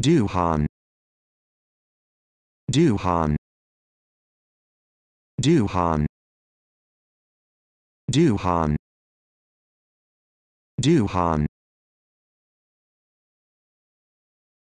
Duhan Duhan Duhan Duhan Duhan